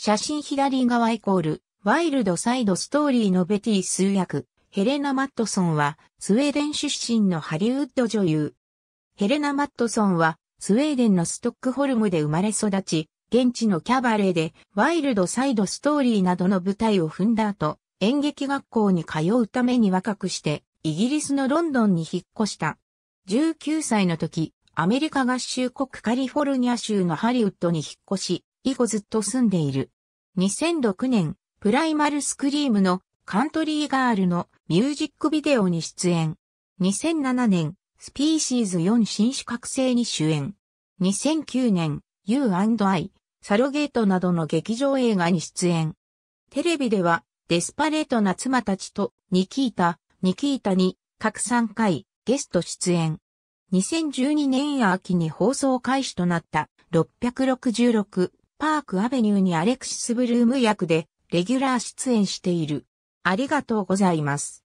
写真左側イコール、ワイルドサイドストーリーのベティ数役、ヘレナ・マットソンは、スウェーデン出身のハリウッド女優。ヘレナ・マットソンは、スウェーデンのストックホルムで生まれ育ち、現地のキャバレーで、ワイルドサイドストーリーなどの舞台を踏んだ後、演劇学校に通うために若くして、イギリスのロンドンに引っ越した。19歳の時、アメリカ合衆国カリフォルニア州のハリウッドに引っ越し、以後ずっと住んでいる。2006年、プライマルスクリームのカントリーガールのミュージックビデオに出演。2007年、スピーシーズ4新種覚醒に主演。2009年、U&I、サロゲートなどの劇場映画に出演。テレビでは、デスパレートな妻たちと、ニキータ、ニキータに、各3回、ゲスト出演。2012年秋に放送開始となった、666パークアベニューにアレクシス・ブルーム役でレギュラー出演している。ありがとうございます。